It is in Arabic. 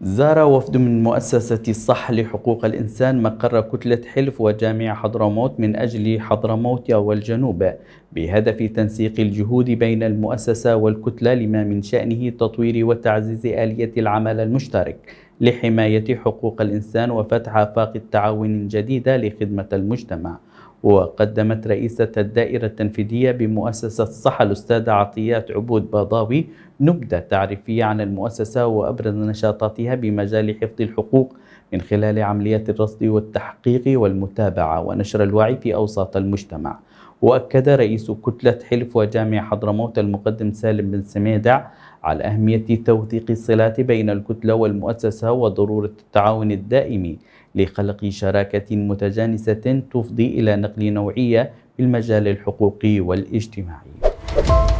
زار وفد من مؤسسة الصح لحقوق الإنسان مقر كتلة حلف وجامع حضرموت من أجل حضرموت والجنوب بهدف تنسيق الجهود بين المؤسسة والكتلة لما من شأنه تطوير وتعزيز آلية العمل المشترك لحماية حقوق الإنسان وفتح آفاق التعاون الجديدة لخدمة المجتمع وقدمت رئيسة الدائرة التنفيذية بمؤسسة صحة الأستاذة عطيات عبود باضاوي نبذة تعريفية عن المؤسسة وأبرز نشاطاتها بمجال حفظ الحقوق من خلال عمليات الرصد والتحقيق والمتابعة ونشر الوعي في أوساط المجتمع وأكد رئيس كتلة حلف وجامع حضرموت المقدم سالم بن سميدع على أهمية توثيق الصلات بين الكتلة والمؤسسة وضرورة التعاون الدائم لخلق شراكة متجانسة تفضي إلى نقل نوعية في المجال الحقوقي والاجتماعي.